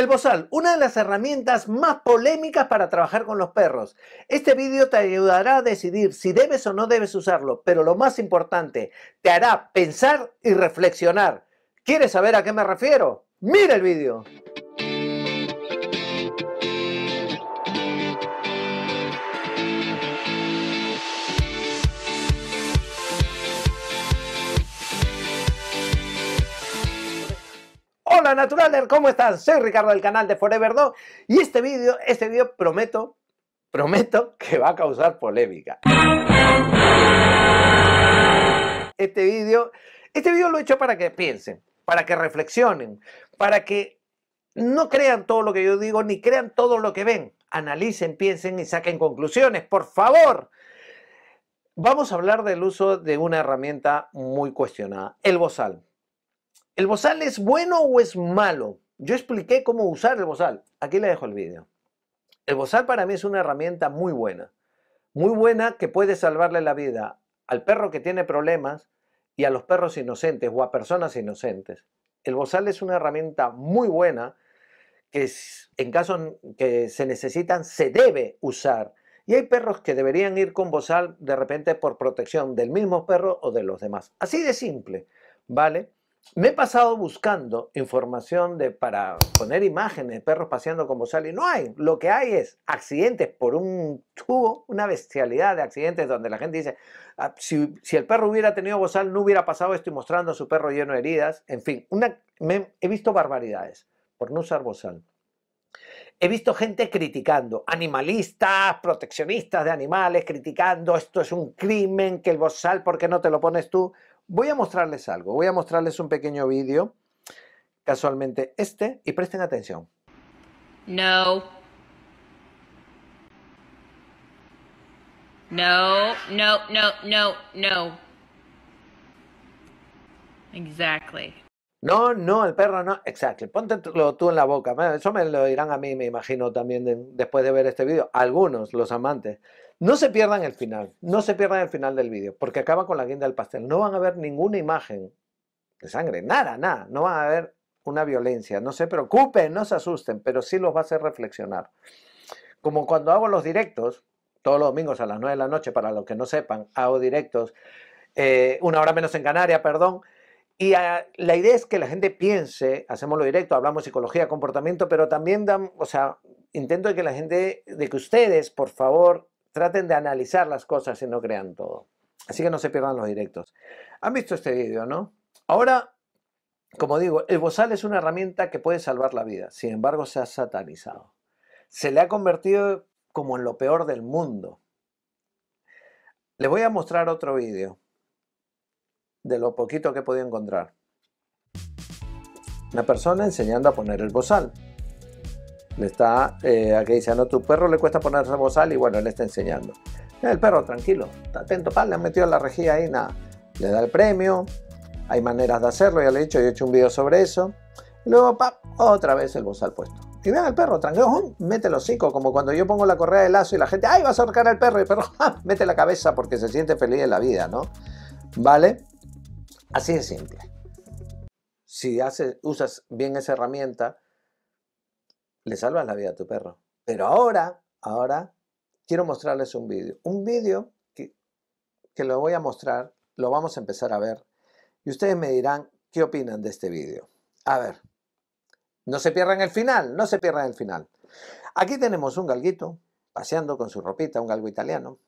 El bozal, una de las herramientas más polémicas para trabajar con los perros. Este vídeo te ayudará a decidir si debes o no debes usarlo, pero lo más importante, te hará pensar y reflexionar. ¿Quieres saber a qué me refiero? Mira el vídeo. Hola Naturaler, ¿cómo están? Soy Ricardo del canal de Forever 2 y este vídeo, este vídeo prometo, prometo que va a causar polémica. Este vídeo, este vídeo lo he hecho para que piensen, para que reflexionen, para que no crean todo lo que yo digo ni crean todo lo que ven. Analicen, piensen y saquen conclusiones, por favor. Vamos a hablar del uso de una herramienta muy cuestionada, el bozal. ¿El bozal es bueno o es malo? Yo expliqué cómo usar el bozal. Aquí le dejo el vídeo. El bozal para mí es una herramienta muy buena. Muy buena que puede salvarle la vida al perro que tiene problemas y a los perros inocentes o a personas inocentes. El bozal es una herramienta muy buena que en caso que se necesitan se debe usar. Y hay perros que deberían ir con bozal de repente por protección del mismo perro o de los demás. Así de simple, ¿vale? me he pasado buscando información de, para poner imágenes de perros paseando con bozal y no hay. Lo que hay es accidentes por un tubo, una bestialidad de accidentes donde la gente dice, ah, si, el perro hubiera tenido bozal no hubiera pasado esto y mostrando a su perro lleno de heridas. En fin, he visto barbaridades por no usar bozal. He visto gente criticando, animalistas, proteccionistas de animales, criticando, esto es un crimen, que el bozal, ¿por qué no te lo pones tú? Voy a mostrarles algo, voy a mostrarles un pequeño vídeo, casualmente este, y presten atención. No. No, no, no, no, no. Exactly. No, no, el perro no. Exacto. Póntelo tú en la boca. Eso me lo dirán a mí, me imagino, también después de ver este vídeo. Algunos, los amantes. No se pierdan el final, no se pierdan el final del vídeo, porque acaba con la guinda del pastel. No van a ver ninguna imagen de sangre, nada, nada. No van a ver una violencia. No se preocupen, no se asusten, pero sí los va a hacer reflexionar. Como cuando hago los directos, todos los domingos a las 9 de la noche, para los que no sepan, hago directos, eh, una hora menos en Canarias, perdón. Y ah, la idea es que la gente piense, hacemos lo directo, hablamos psicología, comportamiento, pero también dan, o sea, intento que la gente, de que ustedes, por favor, traten de analizar las cosas y no crean todo. Así que no se pierdan los directos. Han visto este vídeo, ¿no? Ahora, como digo, el bozal es una herramienta que puede salvar la vida. Sin embargo, se ha satanizado. Se le ha convertido como en lo peor del mundo. Les voy a mostrar otro vídeo de lo poquito que he podido encontrar. Una persona enseñando a poner el bozal. Le está, eh, aquí dice, no, tu perro le cuesta ponerse bozal y bueno, le está enseñando. El perro, tranquilo, está atento, le han metido la rejilla ahí, nada. Le da el premio, hay maneras de hacerlo, ya le he dicho, yo he hecho un video sobre eso. luego, pap, otra vez el bozal puesto. Y vean al perro, tranquilo, mete los cinco como cuando yo pongo la correa de lazo y la gente, ¡ay, vas a ahorcar al perro! Y el perro, mete la cabeza porque se siente feliz en la vida, ¿no? ¿Vale? Así de simple. Si haces, usas bien esa herramienta, le salvas la vida a tu perro. Pero ahora, ahora quiero mostrarles un vídeo. Un vídeo que, lo voy a mostrar, lo vamos a empezar a ver. Y ustedes me dirán qué opinan de este vídeo. A ver, no se pierdan el final, no se pierdan el final. Aquí tenemos un galguito paseando con su ropita, un galgo italiano.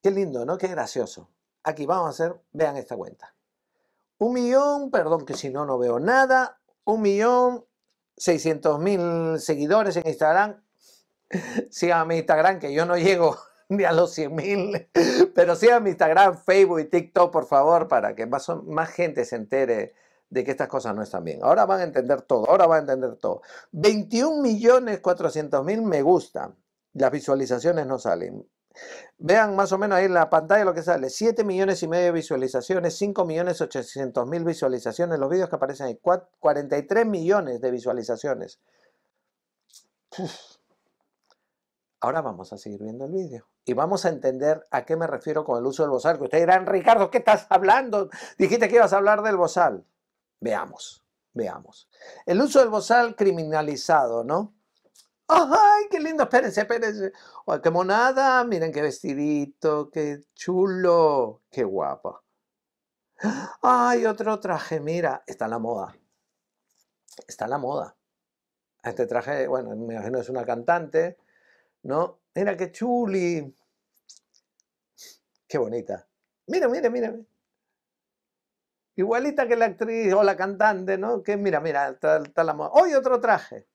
Qué lindo, ¿no? Qué gracioso. Aquí vamos a hacer, vean esta cuenta. Un millón, perdón que si no, no veo nada. Un millón 600.000 mil seguidores en Instagram. Síganme en Instagram, que yo no llego ni a los 100.000, mil, pero síganme en Instagram, Facebook y TikTok, por favor, para que más, gente se entere de que estas cosas no están bien. Ahora van a entender todo, ahora van a entender todo. 21.400.000 millones mil me gustan. Las visualizaciones no salen. Vean más o menos ahí en la pantalla lo que sale. 7 millones y medio de visualizaciones, 5 millones 800 mil visualizaciones, los vídeos que aparecen ahí, 43 millones de visualizaciones. Ahora vamos a seguir viendo el vídeo y vamos a entender a qué me refiero con el uso del bozal. Que ustedes dirán, Ricardo, ¿qué estás hablando? Dijiste que ibas a hablar del bozal. Veamos, veamos. El uso del bozal criminalizado, ¿no? ¡Ay, qué lindo! Espérense, espérense. qué monada! Miren qué vestidito, qué chulo, qué guapa. ¡Ay, otro traje! Mira, está en la moda. Está en la moda. Este traje, bueno, me imagino es una cantante, ¿no? Mira qué chuli. Qué bonita. Mira, mira, mira. Igualita que la actriz o la cantante, ¿no? Que mira, mira, está, en la moda. ¡Hoy otro traje!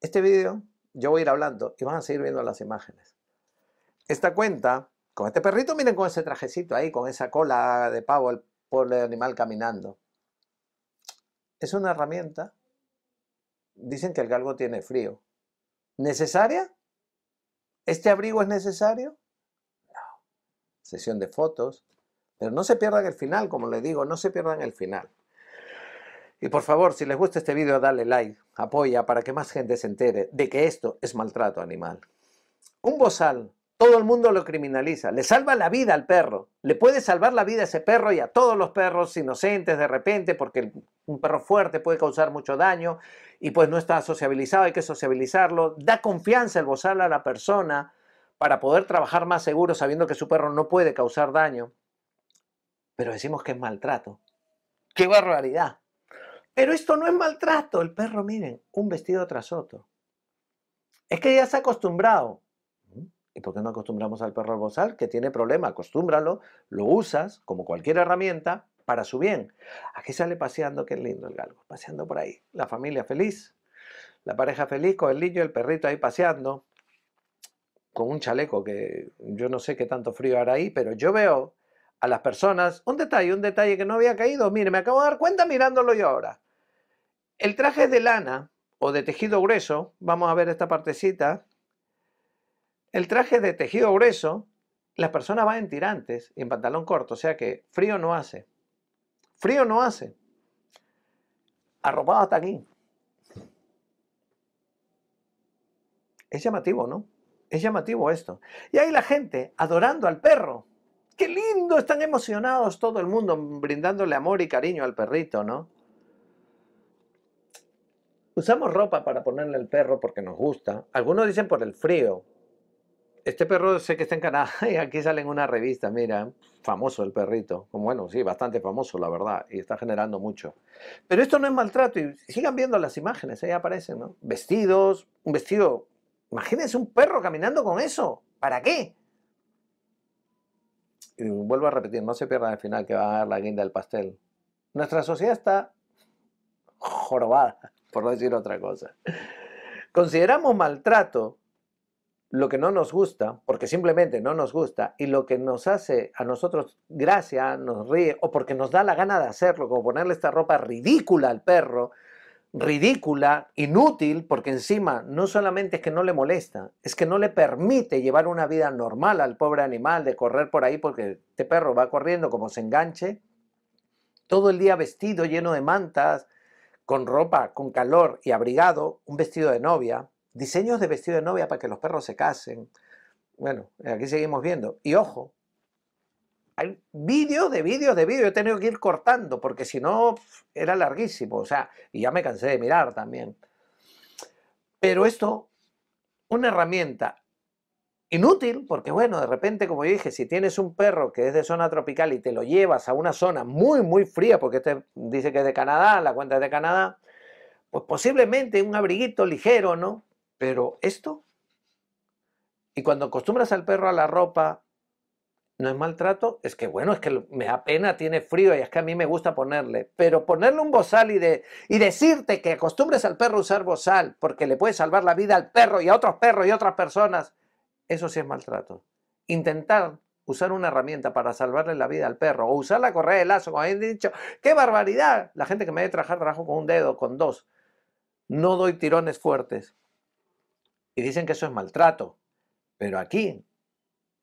Este vídeo, yo voy a ir hablando y van a seguir viendo las imágenes. Esta cuenta, con este perrito, miren con ese trajecito ahí, con esa cola de pavo, el pobre animal caminando. Es una herramienta. Dicen que el galgo tiene frío. ¿Necesaria? ¿Este abrigo es necesario? Sesión de fotos. Pero no se pierdan el final, como les digo, no se pierdan el final. Y por favor, si les gusta este vídeo, dale like, apoya para que más gente se entere de que esto es maltrato animal. Un bozal, todo el mundo lo criminaliza, le salva la vida al perro, le puede salvar la vida a ese perro y a todos los perros inocentes de repente, porque un perro fuerte puede causar mucho daño y pues no está sociabilizado, hay que sociabilizarlo. Da confianza el bozal a la persona para poder trabajar más seguro sabiendo que su perro no puede causar daño. Pero decimos que es maltrato. ¡Qué barbaridad! Pero esto no es maltrato. El perro, miren, un vestido tras otro. Es que ya se ha acostumbrado. Mm, ¿Y por qué no acostumbramos al perro al bozal? Que tiene problema, acostúmbralo, lo usas como cualquier herramienta para su bien. Aquí sale paseando, qué lindo el galgo, paseando por ahí. La familia feliz, la pareja feliz con el niño, y el perrito ahí paseando, con un chaleco que yo no sé qué tanto frío hará ahí, pero yo veo a las personas, un detalle, un detalle que no había caído, mire, me acabo de dar cuenta mirándolo yo ahora. El traje de lana o de tejido grueso, vamos a ver esta partecita. El traje de tejido grueso, las personas van en tirantes y en pantalón corto, o sea que frío no hace. Frío no hace. Arropado hasta aquí. Es llamativo, ¿no? Es llamativo esto. Y ahí la gente adorando al perro. ¡Qué lindo! Están emocionados todo el mundo brindándole amor y cariño al perrito, ¿no? Usamos ropa para ponerle al perro porque nos gusta. Algunos dicen por el frío. Este perro sé que está en Canadá y aquí sale en una revista, mira, famoso el perrito. Bueno, sí, bastante famoso, la verdad, y está generando mucho. Pero esto no es maltrato y sigan viendo las imágenes, ahí aparecen, ¿no? Vestidos, un vestido. Imagínense un perro caminando con eso. ¿Para qué? Y vuelvo a repetir, no se pierdan al final que va a dar la guinda del pastel. Nuestra sociedad está jorobada por no decir otra cosa. Consideramos maltrato lo que no nos gusta, porque simplemente no nos gusta, y lo que nos hace a nosotros gracia, nos ríe, o porque nos da la gana de hacerlo, como ponerle esta ropa ridícula al perro, ridícula, inútil, porque encima no solamente es que no le molesta, es que no le permite llevar una vida normal al pobre animal, de correr por ahí, porque este perro va corriendo como se enganche, todo el día vestido, lleno de mantas, con ropa, con calor y abrigado, un vestido de novia, diseños de vestido de novia para que los perros se casen. Bueno, aquí seguimos viendo. Y ojo, hay vídeos de vídeos de vídeos. He tenido que ir cortando porque si no era larguísimo. O sea, y ya me cansé de mirar también. Pero esto, una herramienta inútil, porque bueno, de repente, como yo dije, si tienes un perro que es de zona tropical y te lo llevas a una zona muy, muy fría, porque este dice que es de Canadá, la cuenta es de Canadá, pues posiblemente un abriguito ligero, ¿no? Pero esto, y cuando acostumbras al perro a la ropa, no es maltrato, es que bueno, es que me apena tiene frío y es que a mí me gusta ponerle, pero ponerle un bozal y, y decirte que acostumbres al perro a usar bozal porque le puede salvar la vida al perro y a otros perros y a otras personas, eso sí es maltrato. Intentar usar una herramienta para salvarle la vida al perro o usar la correa de lazo, como he dicho, ¡qué barbaridad! La gente que me ve trabajar, trabajo con un dedo, con dos. No doy tirones fuertes. Y dicen que eso es maltrato. Pero aquí,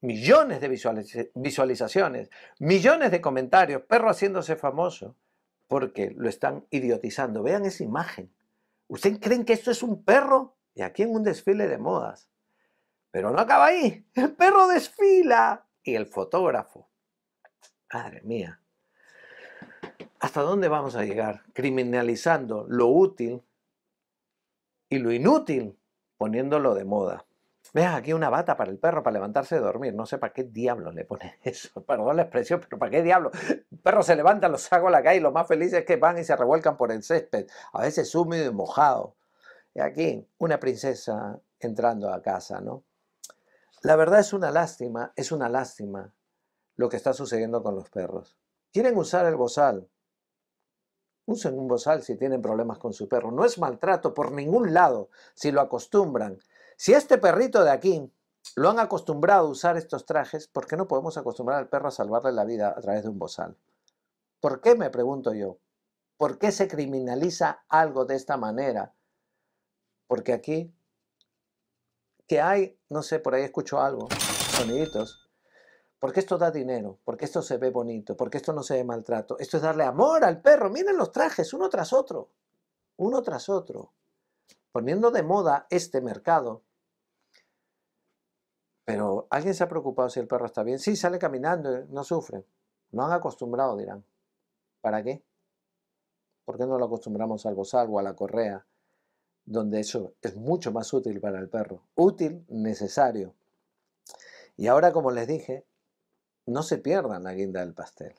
millones de visualizaciones, millones de comentarios, perro haciéndose famoso porque lo están idiotizando. Vean esa imagen. ¿Ustedes creen que esto es un perro? Y aquí en un desfile de modas. Pero no acaba ahí. El perro desfila. Y el fotógrafo. Madre mía. ¿Hasta dónde vamos a llegar? Criminalizando lo útil y lo inútil, poniéndolo de moda. Vean aquí una bata para el perro para levantarse de dormir. No sé para qué diablo le pone eso. Perdón la expresión, pero para qué diablo El perro se levanta, lo saco a la calle y lo más feliz es que van y se revuelcan por el césped. A veces húmedo y mojado. Y aquí una princesa entrando a casa, ¿no? La verdad es una lástima, es una lástima lo que está sucediendo con los perros. Quieren usar el bozal. Usen un bozal si tienen problemas con su perro. No es maltrato por ningún lado si lo acostumbran. Si este perrito de aquí lo han acostumbrado a usar estos trajes, ¿por qué no podemos acostumbrar al perro a salvarle la vida a través de un bozal? ¿Por qué, me pregunto yo? ¿Por qué se criminaliza algo de esta manera? Porque aquí que hay, no sé, por ahí escucho algo, soniditos. Porque esto da dinero, porque esto se ve bonito, porque esto no se ve maltrato. Esto es darle amor al perro. Miren los trajes, uno tras otro, uno tras otro, poniendo de moda este mercado. Pero ¿alguien se ha preocupado si el perro está bien? Sí, sale caminando, eh, no sufre. No han acostumbrado, dirán. ¿Para qué? ¿Por qué no lo acostumbramos al bozal o a la correa? donde eso es mucho más útil para el perro. Útil, necesario. Y ahora, como les dije, no se pierdan la guinda del pastel.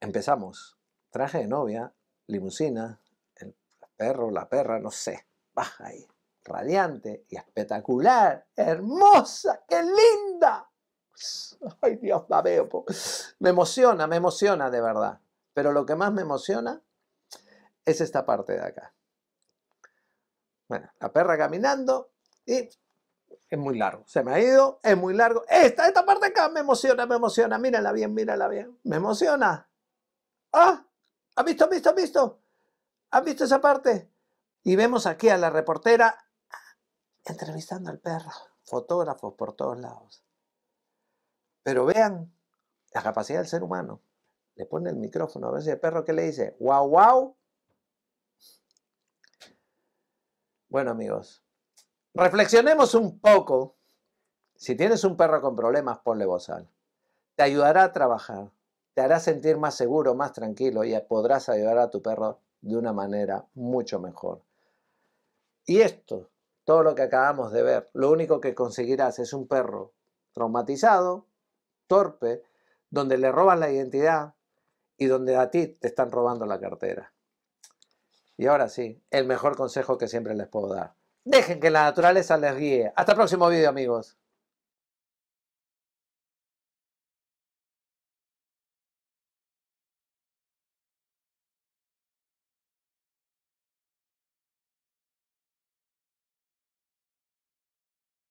Empezamos. Traje de novia, limusina, el perro, la perra, no sé. Baja ahí. Radiante y espectacular. Hermosa, qué linda. Ay Dios, la veo. Me emociona, me emociona de verdad. Pero lo que más me emociona es esta parte de acá. Bueno, la perra caminando y es muy largo. Se me ha ido, es muy largo. Esta, esta parte acá me emociona, me emociona. Mírala bien, mírala bien. Me emociona. ¡Ah! ¿Has visto, visto, has visto? ¿Has visto esa parte? Y vemos aquí a la reportera entrevistando al perro. Fotógrafos por todos lados. Pero vean la capacidad del ser humano. Le pone el micrófono a ver si el perro que le dice, guau, guau, Bueno amigos, reflexionemos un poco. Si tienes un perro con problemas, ponle bozal. Te ayudará a trabajar, te hará sentir más seguro, más tranquilo y podrás ayudar a tu perro de una manera mucho mejor. Y esto, todo lo que acabamos de ver, lo único que conseguirás es un perro traumatizado, torpe, donde le roban la identidad y donde a ti te están robando la cartera. Y ahora sí, el mejor consejo que siempre les puedo dar. Dejen que la naturaleza les guíe. Hasta el próximo video, amigos.